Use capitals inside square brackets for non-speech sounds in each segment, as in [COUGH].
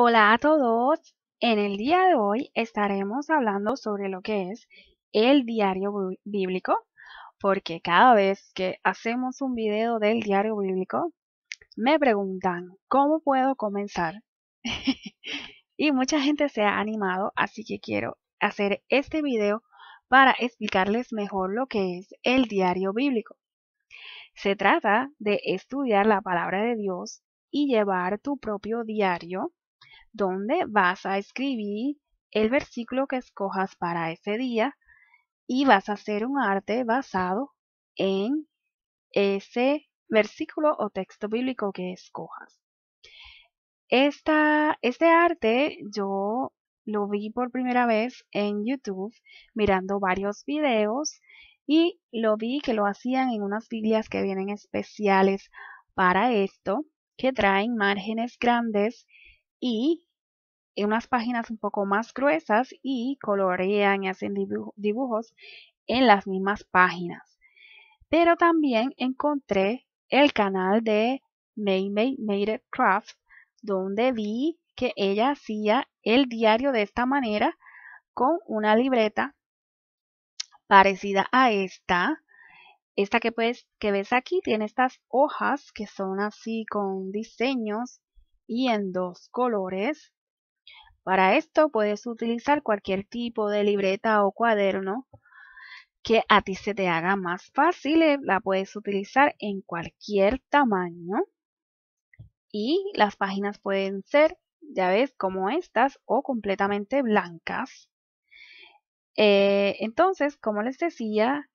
Hola a todos. En el día de hoy estaremos hablando sobre lo que es el diario bíblico, porque cada vez que hacemos un video del diario bíblico, me preguntan cómo puedo comenzar. [LAUGHS] y mucha gente se ha animado, así que quiero hacer este video para explicarles mejor lo que es el diario bíblico. Se trata de estudiar la palabra de Dios y llevar tu propio diario donde vas a escribir el versículo que escojas para ese día y vas a hacer un arte basado en ese versículo o texto bíblico que escojas. Esta, este arte yo lo vi por primera vez en YouTube mirando varios videos y lo vi que lo hacían en unas Biblias que vienen especiales para esto, que traen márgenes grandes y unas páginas un poco más gruesas y colorean y hacen dibujos en las mismas páginas. Pero también encontré el canal de May May Made Craft, donde vi que ella hacía el diario de esta manera con una libreta parecida a esta. Esta que, puedes que ves aquí tiene estas hojas que son así con diseños y en dos colores. Para esto puedes utilizar cualquier tipo de libreta o cuaderno que a ti se te haga más fácil. Eh, la puedes utilizar en cualquier tamaño. Y las páginas pueden ser, ya ves, como estas o completamente blancas. Eh, entonces, como les decía,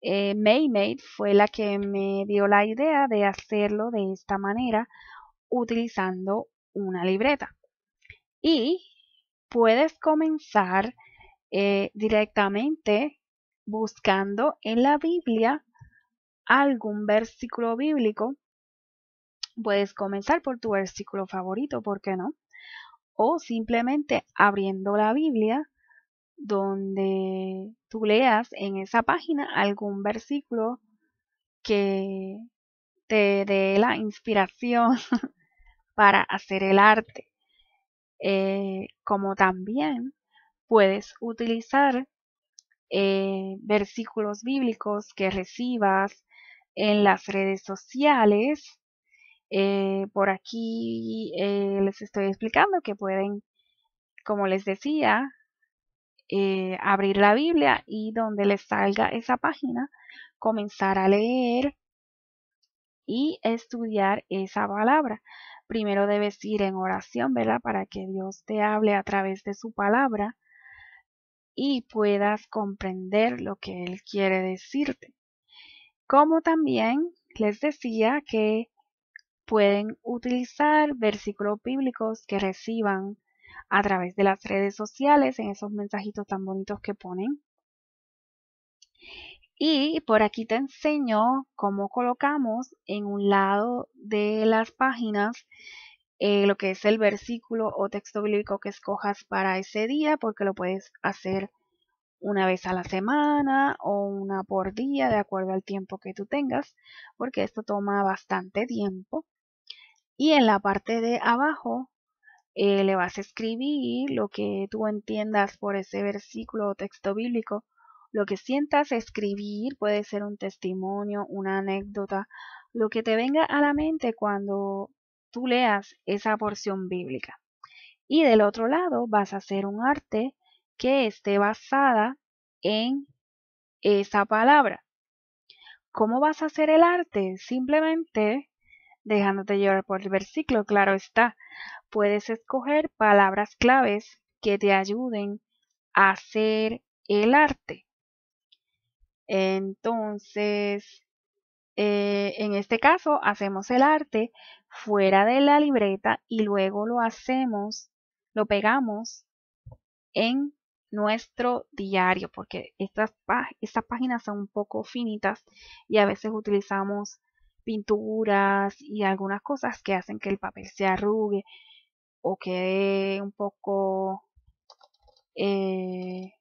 eh, Maymade fue la que me dio la idea de hacerlo de esta manera utilizando una libreta. Y puedes comenzar eh, directamente buscando en la Biblia algún versículo bíblico. Puedes comenzar por tu versículo favorito, ¿por qué no? O simplemente abriendo la Biblia donde tú leas en esa página algún versículo que te dé la inspiración [LAUGHS] para hacer el arte. Eh, como también puedes utilizar eh, versículos bíblicos que recibas en las redes sociales. Eh, por aquí les estoy explicando que pueden, como les decía, abrir la Biblia y donde les salga esa página, comenzar a leer y estudiar esa palabra primero debes ir en oración, ¿verdad? Para que Dios te hable a través de su palabra y puedas comprender lo que Él quiere decirte. Como también les decía que pueden utilizar versículos bíblicos que reciban a través de las redes sociales en esos mensajitos tan bonitos que ponen. Y por aquí te enseño cómo colocamos en un lado de las páginas eh, lo que es el versículo o texto bíblico que escojas para ese día, porque lo puedes hacer una vez a la semana o una por día, de acuerdo al tiempo que tú tengas, porque esto toma bastante tiempo. Y en la parte de abajo eh, le vas a escribir lo que tú entiendas por ese versículo o texto bíblico lo que sientas escribir puede ser un testimonio, una anécdota, lo que te venga a la mente cuando tú leas esa porción bíblica. Y del otro lado vas a hacer un arte que esté basada en esa palabra. ¿Cómo vas a hacer el arte? Simplemente dejándote llevar por el versículo, claro está. Puedes escoger palabras claves que te ayuden a hacer el arte. Entonces, eh, en este caso, hacemos el arte fuera de la libreta y luego lo hacemos, lo pegamos en nuestro diario, porque estas, páginas son un poco finitas y a veces utilizamos pinturas y algunas cosas que hacen que el papel se arrugue o quede un poco eh,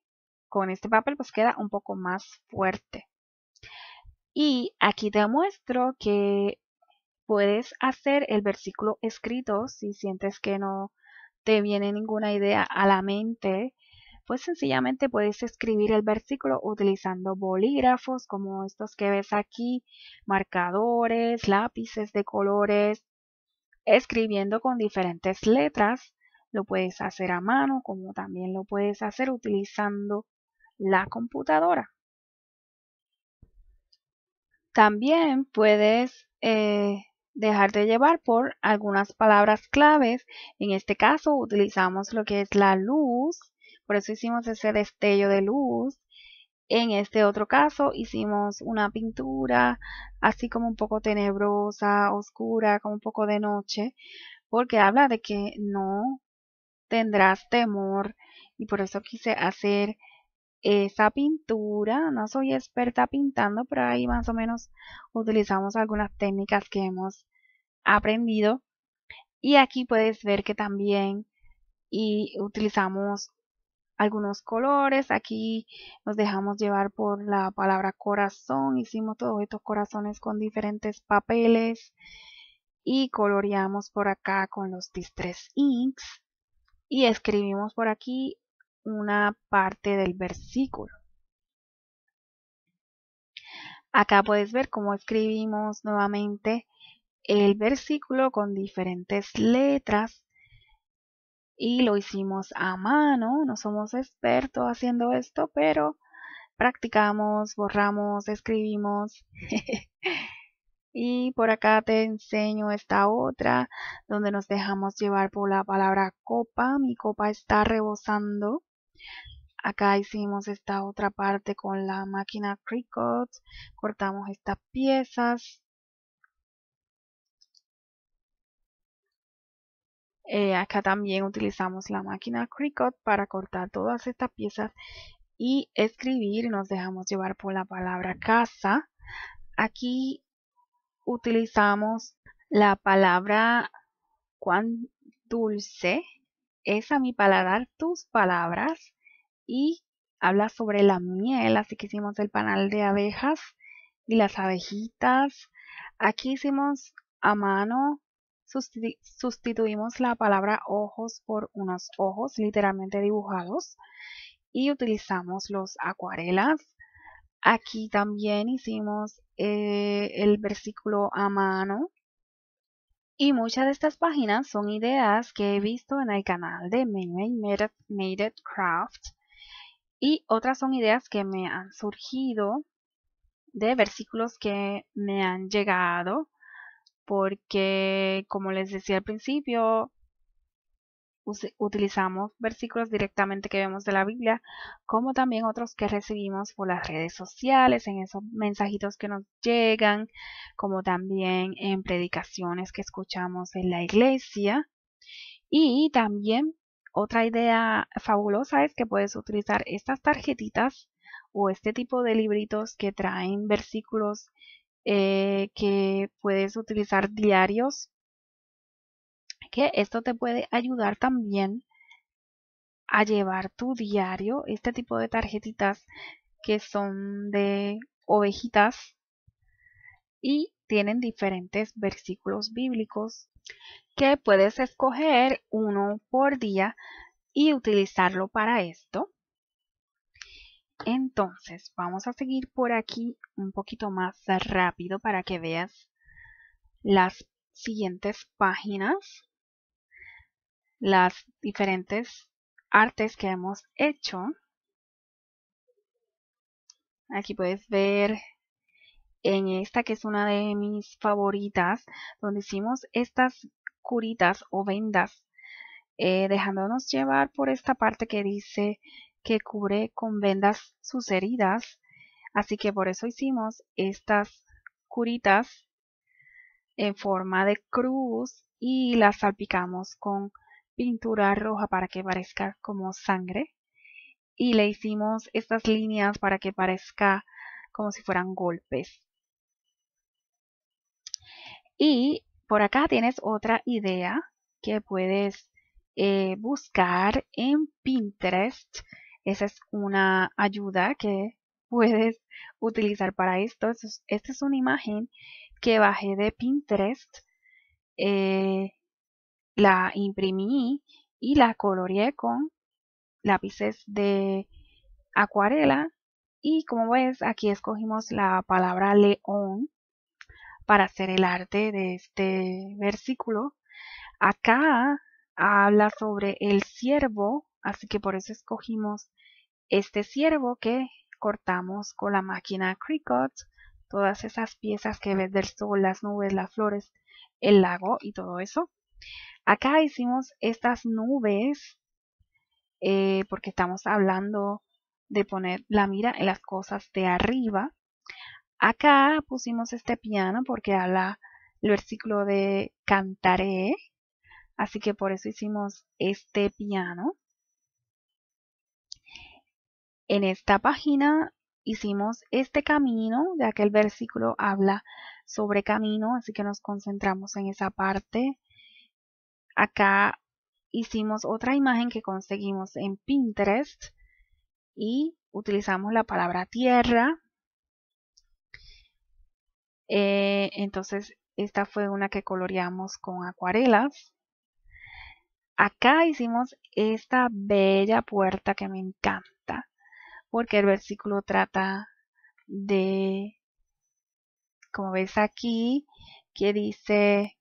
con este papel pues queda un poco más fuerte. Y aquí te muestro que puedes hacer el versículo escrito si sientes que no te viene ninguna idea a la mente. Pues sencillamente puedes escribir el versículo utilizando bolígrafos como estos que ves aquí, marcadores, lápices de colores, escribiendo con diferentes letras. Lo puedes hacer a mano como también lo puedes hacer utilizando la computadora. También puedes eh, dejarte llevar por algunas palabras claves. En este caso utilizamos lo que es la luz, por eso hicimos ese destello de luz. En este otro caso hicimos una pintura así como un poco tenebrosa, oscura, como un poco de noche, porque habla de que no tendrás temor y por eso quise hacer esa pintura. No soy experta pintando, pero ahí más o menos utilizamos algunas técnicas que hemos aprendido. Y aquí puedes ver que también y utilizamos algunos colores. Aquí nos dejamos llevar por la palabra corazón. Hicimos todos estos corazones con diferentes papeles y coloreamos por acá con los distress inks y escribimos por aquí una parte del versículo. Acá puedes ver cómo escribimos nuevamente el versículo con diferentes letras y lo hicimos a mano, no somos expertos haciendo esto, pero practicamos, borramos, escribimos. [LAUGHS] y por acá te enseño esta otra donde nos dejamos llevar por la palabra copa, mi copa está rebosando. Acá hicimos esta otra parte con la máquina Cricut. Cortamos estas piezas. Eh, acá también utilizamos la máquina Cricut para cortar todas estas piezas y escribir. Nos dejamos llevar por la palabra casa. Aquí utilizamos la palabra cuán dulce es a mi paladar tus palabras y habla sobre la miel, así que hicimos el panal de abejas y las abejitas. Aquí hicimos a mano, sustituimos la palabra ojos por unos ojos literalmente dibujados y utilizamos los acuarelas. Aquí también hicimos eh, el versículo a mano y muchas de estas páginas son ideas que he visto en el canal de Made Craft. Y otras son ideas que me han surgido de versículos que me han llegado. Porque, como les decía al principio, utilizamos versículos directamente que vemos de la Biblia, como también otros que recibimos por las redes sociales, en esos mensajitos que nos llegan, como también en predicaciones que escuchamos en la iglesia. Y también otra idea fabulosa es que puedes utilizar estas tarjetitas o este tipo de libritos que traen versículos eh, que puedes utilizar diarios que esto te puede ayudar también a llevar tu diario, este tipo de tarjetitas que son de ovejitas y tienen diferentes versículos bíblicos que puedes escoger uno por día y utilizarlo para esto. Entonces, vamos a seguir por aquí un poquito más rápido para que veas las siguientes páginas las diferentes artes que hemos hecho. Aquí puedes ver en esta que es una de mis favoritas, donde hicimos estas curitas o vendas, eh, dejándonos llevar por esta parte que dice que cubre con vendas sus heridas. Así que por eso hicimos estas curitas en forma de cruz y las salpicamos con pintura roja para que parezca como sangre y le hicimos estas líneas para que parezca como si fueran golpes. Y por acá tienes otra idea que puedes eh, buscar en Pinterest. Esa es una ayuda que puedes utilizar para esto. Esta es una imagen que bajé de Pinterest. Eh, la imprimí y la coloreé con lápices de acuarela y como ves aquí escogimos la palabra león para hacer el arte de este versículo. Acá habla sobre el ciervo, así que por eso escogimos este ciervo que cortamos con la máquina Cricut, todas esas piezas que ves del sol, las nubes, las flores, el lago y todo eso. Acá hicimos estas nubes eh, porque estamos hablando de poner la mira en las cosas de arriba. Acá pusimos este piano porque habla el versículo de cantaré. Así que por eso hicimos este piano. En esta página hicimos este camino, ya que el versículo habla sobre camino, así que nos concentramos en esa parte. Acá hicimos otra imagen que conseguimos en Pinterest y utilizamos la palabra tierra. Eh, entonces, esta fue una que coloreamos con acuarelas. Acá hicimos esta bella puerta que me encanta, porque el versículo trata de, como ves aquí, que dice,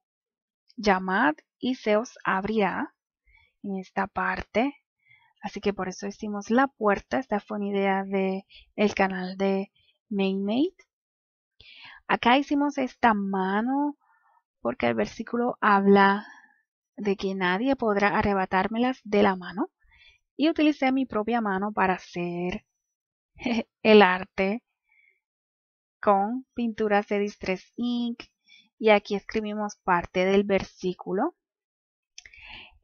llamad y se os abrirá en esta parte. Así que por eso hicimos la puerta. Esta fue una idea del el canal de MainMate. Acá hicimos esta mano porque el versículo habla de que nadie podrá arrebatármelas de la mano. Y utilicé mi propia mano para hacer [LAUGHS] el arte con pinturas de Distress Ink. Y aquí escribimos parte del versículo.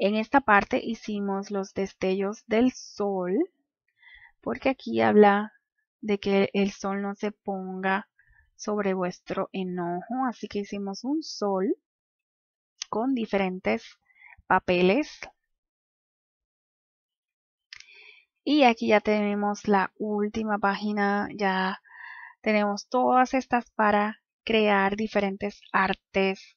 En esta parte hicimos los destellos del sol, porque aquí habla de que el sol no se ponga sobre vuestro enojo, así que hicimos un sol con diferentes papeles. Y aquí ya tenemos la última página, ya tenemos todas estas para crear diferentes artes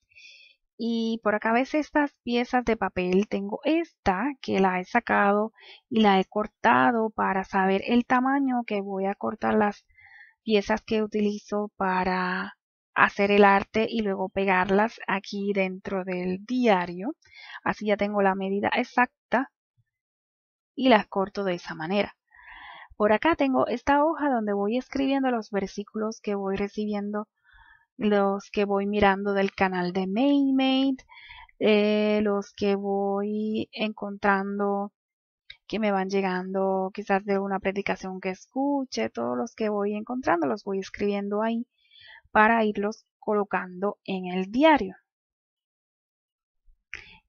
y por acá ves estas piezas de papel. Tengo esta que la he sacado y la he cortado para saber el tamaño que voy a cortar las piezas que utilizo para hacer el arte y luego pegarlas aquí dentro del diario. Así ya tengo la medida exacta y las corto de esa manera. Por acá tengo esta hoja donde voy escribiendo los versículos que voy recibiendo los que voy mirando del canal de Maymate, eh, los que voy encontrando que me van llegando quizás de una predicación que escuche, todos los que voy encontrando los voy escribiendo ahí para irlos colocando en el diario.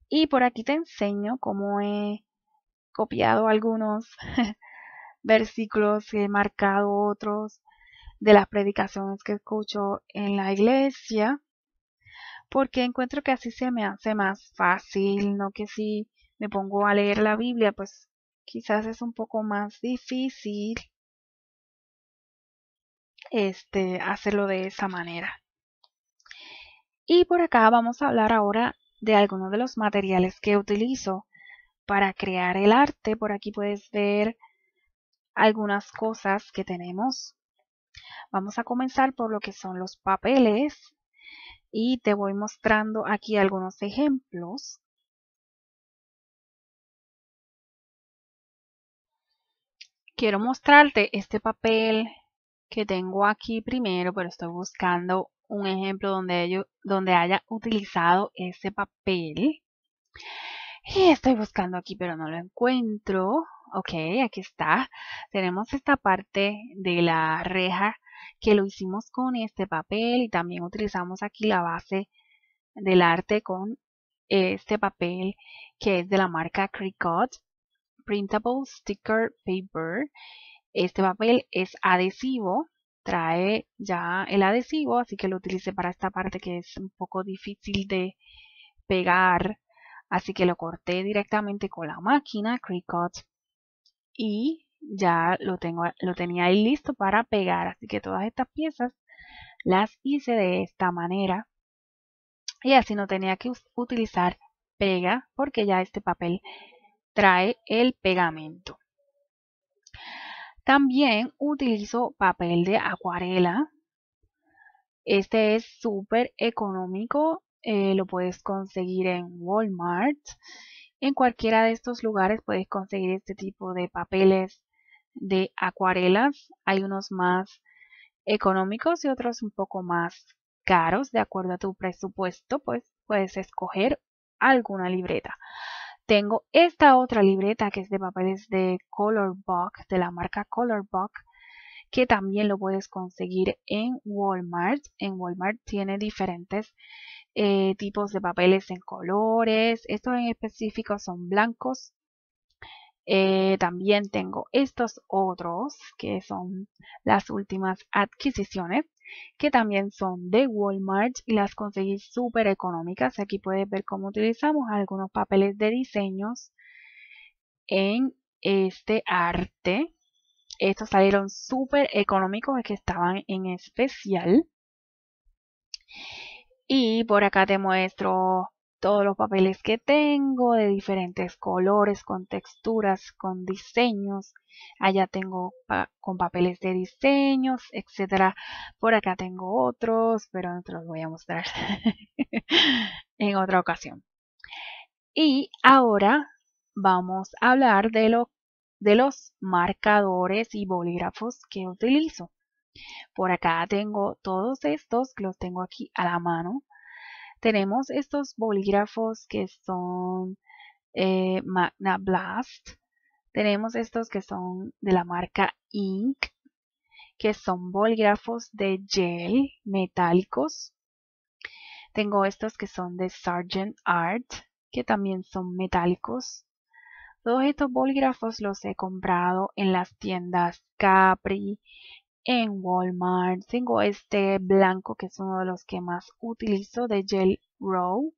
Y por aquí te enseño cómo he copiado algunos [LAUGHS] versículos, he marcado otros, de las predicaciones que escucho en la iglesia, porque encuentro que así se me hace más fácil, no que si me pongo a leer la Biblia, pues quizás es un poco más difícil este, hacerlo de esa manera. Y por acá vamos a hablar ahora de algunos de los materiales que utilizo para crear el arte. Por aquí puedes ver algunas cosas que tenemos. Vamos a comenzar por lo que son los papeles y te voy mostrando aquí algunos ejemplos. Quiero mostrarte este papel que tengo aquí primero, pero estoy buscando un ejemplo donde, donde haya utilizado ese papel. Y estoy buscando aquí, pero no lo encuentro. Ok, aquí está. Tenemos esta parte de la reja que lo hicimos con este papel y también utilizamos aquí la base del arte con este papel que es de la marca Cricut Printable Sticker Paper. Este papel es adhesivo, trae ya el adhesivo, así que lo utilicé para esta parte que es un poco difícil de pegar. Así que lo corté directamente con la máquina Cricut y ya lo, tengo, lo tenía ahí listo para pegar. Así que todas estas piezas las hice de esta manera. Y así no tenía que utilizar pega porque ya este papel trae el pegamento. También utilizo papel de acuarela. Este es súper económico. Eh, lo puedes conseguir en Walmart en cualquiera de estos lugares puedes conseguir este tipo de papeles de acuarelas. Hay unos más económicos y otros un poco más caros. De acuerdo a tu presupuesto, pues puedes escoger alguna libreta. Tengo esta otra libreta que es de papeles de Colorbox, de la marca Colorbox que también lo puedes conseguir en Walmart. En Walmart tiene diferentes eh, tipos de papeles en colores. Estos en específico son blancos. Eh, también tengo estos otros que son las últimas adquisiciones que también son de Walmart y las conseguí súper económicas. Aquí puedes ver cómo utilizamos algunos papeles de diseños en este arte estos salieron súper económicos, es que estaban en especial. Y por acá te muestro todos los papeles que tengo de diferentes colores, con texturas, con diseños. Allá tengo con papeles de diseños, etcétera. Por acá tengo otros, pero no te los voy a mostrar [LAUGHS] en otra ocasión. Y ahora vamos a hablar de lo de los marcadores y bolígrafos que utilizo. Por acá tengo todos estos, los tengo aquí a la mano. Tenemos estos bolígrafos que son eh, Magna Blast. Tenemos estos que son de la marca Ink, que son bolígrafos de gel metálicos. Tengo estos que son de Sargent Art, que también son metálicos. Todos estos bolígrafos los he comprado en las tiendas Capri, en Walmart. Tengo este blanco que es uno de los que más utilizo de Gel Row.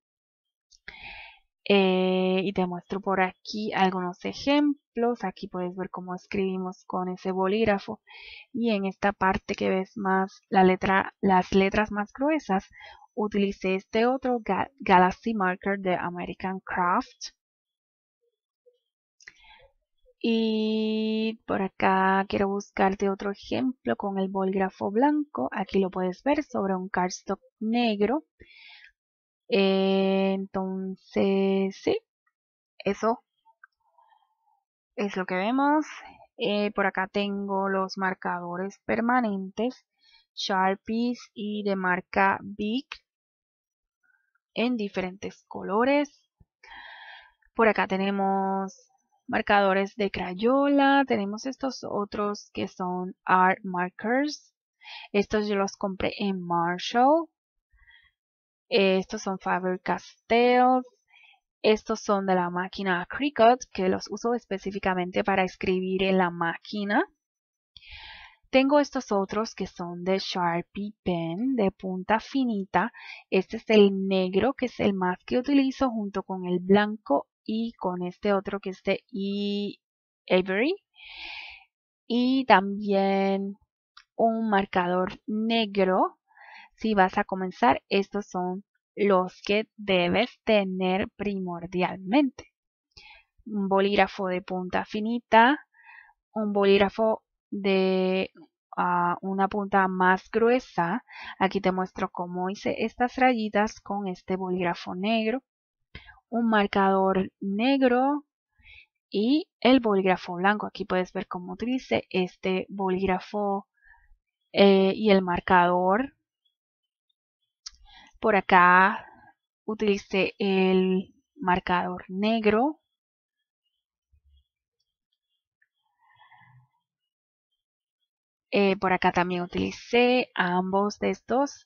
Eh, y te muestro por aquí algunos ejemplos. Aquí puedes ver cómo escribimos con ese bolígrafo. Y en esta parte que ves más la letra, las letras más gruesas, utilicé este otro Galaxy Marker de American Craft. Y por acá quiero buscarte otro ejemplo con el bolígrafo blanco. Aquí lo puedes ver sobre un cardstock negro. Eh, entonces, sí, eso es lo que vemos. Eh, por acá tengo los marcadores permanentes, Sharpies y de marca Big en diferentes colores. Por acá tenemos marcadores de Crayola, tenemos estos otros que son Art Markers, estos yo los compré en Marshall, eh, estos son faber Castells, estos son de la máquina Cricut, que los uso específicamente para escribir en la máquina. Tengo estos otros que son de Sharpie Pen, de punta finita. Este es el negro, que es el más que utilizo junto con el blanco y con este otro que es de e. Avery. Y también un marcador negro. Si vas a comenzar, estos son los que debes tener primordialmente. Un bolígrafo de punta finita, un bolígrafo de ah, una punta más gruesa. Aquí te muestro cómo hice estas rayitas con este bolígrafo negro un marcador negro y el bolígrafo blanco. Aquí puedes ver cómo utilice este bolígrafo eh, y el marcador. Por acá utilicé el marcador negro. Eh, por acá también utilicé ambos de estos.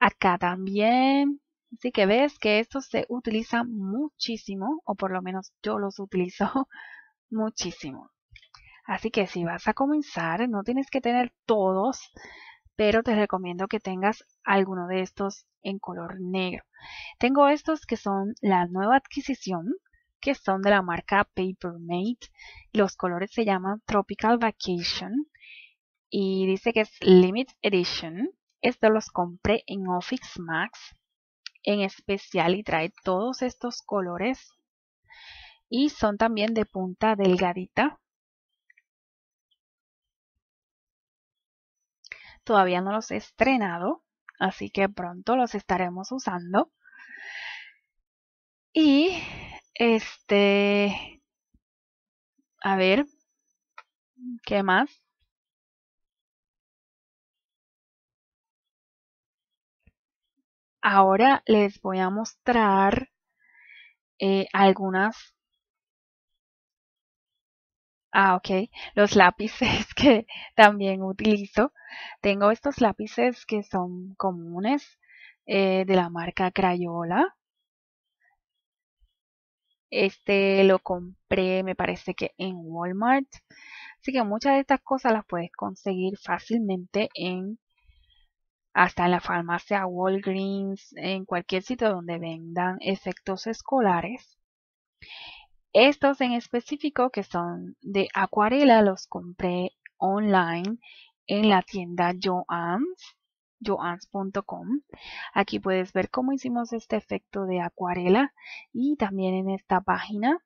Acá también Así que ves que estos se utilizan muchísimo, o por lo menos yo los utilizo [LAUGHS] muchísimo. Así que si vas a comenzar, no tienes que tener todos, pero te recomiendo que tengas alguno de estos en color negro. Tengo estos que son la nueva adquisición, que son de la marca Paper Papermate. Los colores se llaman Tropical Vacation y dice que es Limit Edition. Estos los compré en Office Max en especial y trae todos estos colores y son también de punta delgadita. Todavía no los he estrenado, así que pronto los estaremos usando. Y este, a ver, ¿qué más? Ahora les voy a mostrar eh, algunas... Ah, ok. Los lápices [LAUGHS] que también utilizo. Tengo estos lápices que son comunes eh, de la marca Crayola. Este lo compré, me parece que en Walmart. Así que muchas de estas cosas las puedes conseguir fácilmente en hasta en la farmacia Walgreens, en cualquier sitio donde vendan efectos escolares. Estos en específico que son de acuarela los compré online en la tienda Joans, joans.com. Aquí puedes ver cómo hicimos este efecto de acuarela y también en esta página.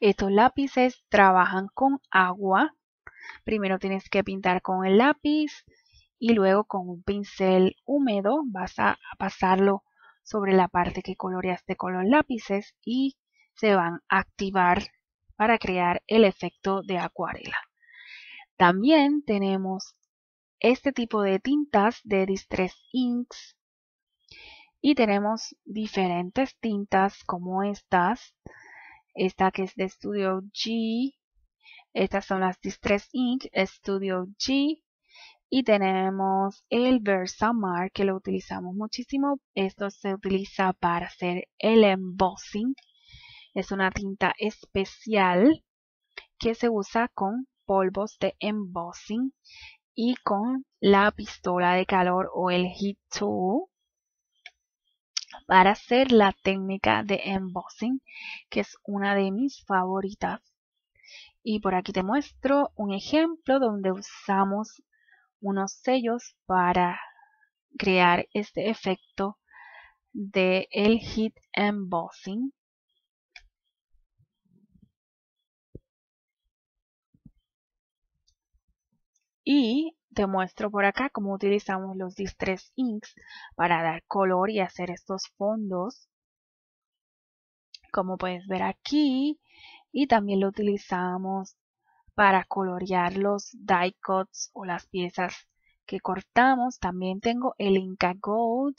Estos lápices trabajan con agua. Primero tienes que pintar con el lápiz, y luego con un pincel húmedo vas a, pasarlo sobre la parte que coloreaste con los lápices y se van a activar para crear el efecto de acuarela. También tenemos este tipo de tintas de Distress Inks y tenemos diferentes tintas como estas, esta que es de Studio G, estas son las Distress Ink Studio G y tenemos el Versamark que lo utilizamos muchísimo. Esto se utiliza para hacer el embossing. Es una tinta especial que se usa con polvos de embossing y con la pistola de calor o el heat tool para hacer la técnica de embossing que es una de mis favoritas y por aquí te muestro un ejemplo donde usamos unos sellos para crear este efecto de el heat embossing y te muestro por acá cómo utilizamos los Distress Inks para dar color y hacer estos fondos como puedes ver aquí y también lo utilizamos para colorear los die cuts o las piezas que cortamos. También tengo el Inca Gold,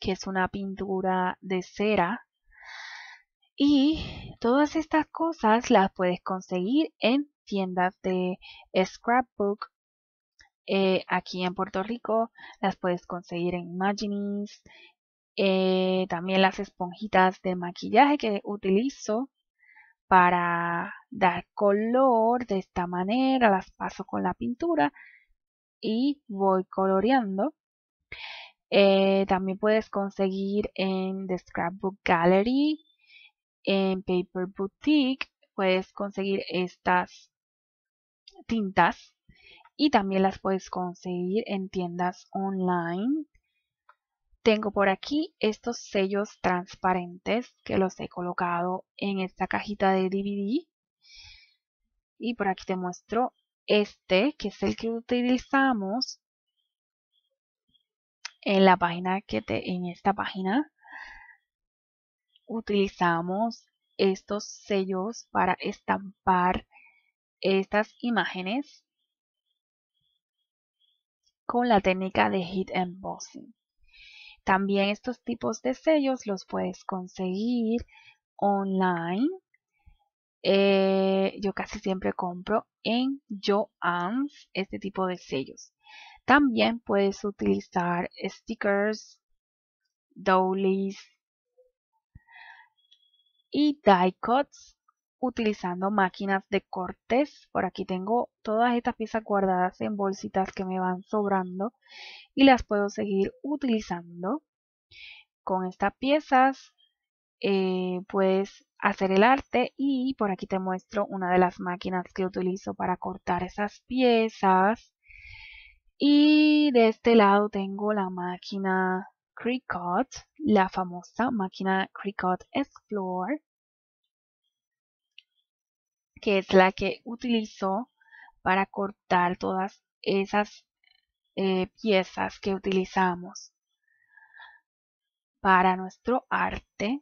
que es una pintura de cera. Y todas estas cosas las puedes conseguir en tiendas de scrapbook. Eh, aquí en Puerto Rico las puedes conseguir en Imagines eh, también las esponjitas de maquillaje que utilizo para dar color de esta manera, las paso con la pintura y voy coloreando. Eh, también puedes conseguir en The Scrapbook Gallery, en Paper Boutique, puedes conseguir estas tintas y también las puedes conseguir en tiendas online. Tengo por aquí estos sellos transparentes que los he colocado en esta cajita de DVD. Y por aquí te muestro este, que es el que utilizamos en la página que en esta página utilizamos estos sellos para estampar estas imágenes con la técnica de heat embossing. También estos tipos de sellos los puedes conseguir online eh, yo casi siempre compro en Joann's este tipo de sellos. También puedes utilizar stickers, doilies y die cuts utilizando máquinas de cortes. Por aquí tengo todas estas piezas guardadas en bolsitas que me van sobrando y las puedo seguir utilizando. Con estas piezas eh, puedes hacer el arte y por aquí te muestro una de las máquinas que utilizo para cortar esas piezas y de este lado tengo la máquina Cricut, la famosa máquina Cricut Explore que es la que utilizo para cortar todas esas eh, piezas que utilizamos para nuestro arte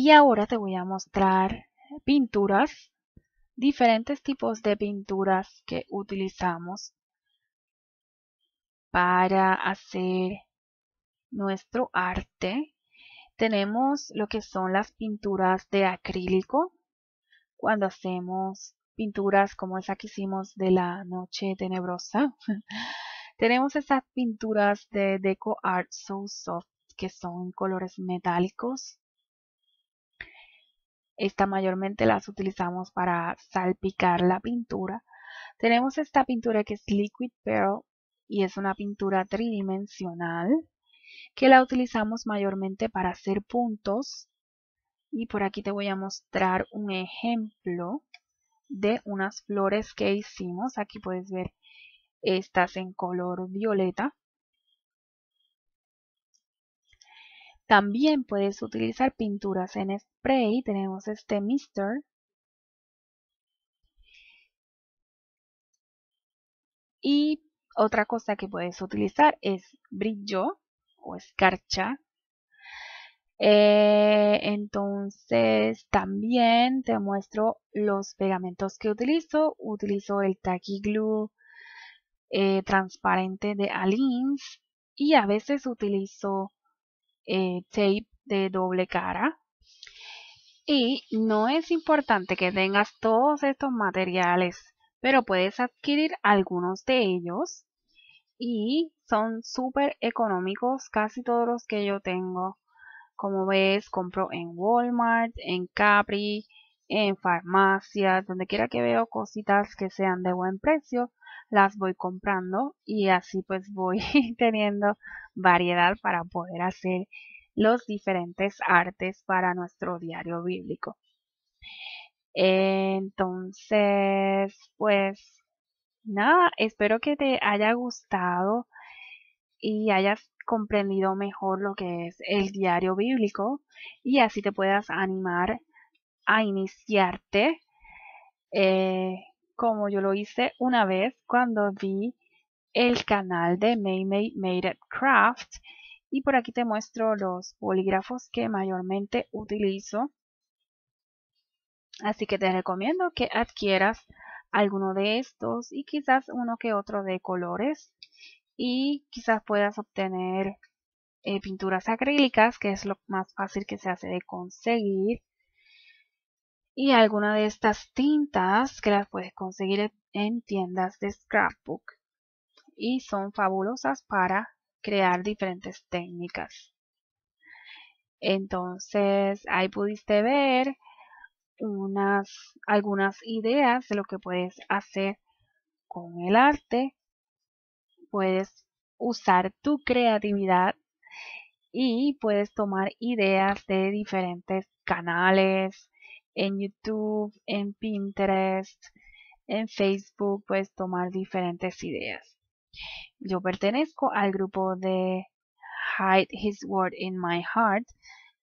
y ahora te voy a mostrar pinturas, diferentes tipos de pinturas que utilizamos para hacer nuestro arte. Tenemos lo que son las pinturas de acrílico, cuando hacemos pinturas como esa que hicimos de la noche tenebrosa. [LAUGHS] Tenemos esas pinturas de Deco Art So Soft que son colores metálicos. Esta mayormente las utilizamos para salpicar la pintura. Tenemos esta pintura que es Liquid Pearl y es una pintura tridimensional que la utilizamos mayormente para hacer puntos. Y por aquí te voy a mostrar un ejemplo de unas flores que hicimos. Aquí puedes ver estas en color violeta. También puedes utilizar pinturas en spray. Tenemos este Mister. Y otra cosa que puedes utilizar es brillo o escarcha. Eh, entonces también te muestro los pegamentos que utilizo. Utilizo el Tacky Glue eh, transparente de Alins y a veces utilizo eh, tape de doble cara. Y no es importante que tengas todos estos materiales, pero puedes adquirir algunos de ellos. Y son súper económicos casi todos los que yo tengo. Como ves, compro en Walmart, en Capri, en farmacias, donde quiera que veo cositas que sean de buen precio, las voy comprando y así pues voy [LAUGHS] teniendo variedad para poder hacer los diferentes artes para nuestro diario bíblico. Entonces, pues nada, espero que te haya gustado y hayas comprendido mejor lo que es el diario bíblico y así te puedas animar a iniciarte eh, como yo lo hice una vez cuando vi el canal de Maymay Made It Craft. Y por aquí te muestro los bolígrafos que mayormente utilizo. Así que te recomiendo que adquieras alguno de estos y quizás uno que otro de colores. Y quizás puedas obtener eh, pinturas acrílicas, que es lo más fácil que se hace de conseguir y alguna de estas tintas que las puedes conseguir en tiendas de scrapbook y son fabulosas para crear diferentes técnicas. Entonces ahí pudiste ver unas, algunas ideas de lo que puedes hacer con el arte. Puedes usar tu creatividad y puedes tomar ideas de diferentes canales, en YouTube, en Pinterest, en Facebook, pues tomar diferentes ideas. Yo pertenezco al grupo de Hide His Word in My Heart,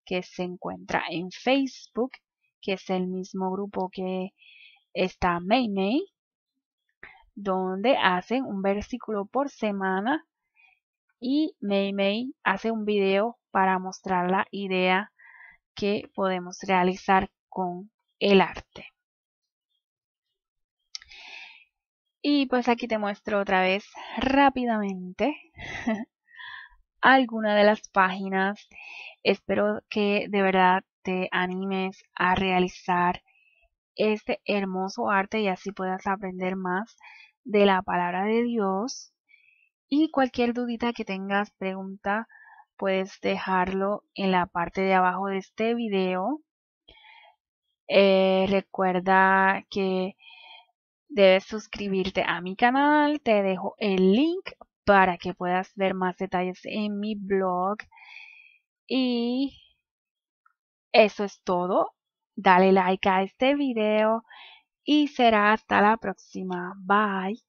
que se encuentra en Facebook, que es el mismo grupo que está Maymay, donde hacen un versículo por semana y Maymay hace un video para mostrar la idea que podemos realizar con el arte. Y pues aquí te muestro otra vez rápidamente [LAUGHS] alguna de las páginas. Espero que de verdad te animes a realizar este hermoso arte y así puedas aprender más de la palabra de Dios. Y cualquier dudita que tengas, pregunta, puedes dejarlo en la parte de abajo de este video. Eh, recuerda que debes suscribirte a mi canal. Te dejo el link para que puedas ver más detalles en mi blog. Y eso es todo. Dale like a este video y será hasta la próxima. Bye.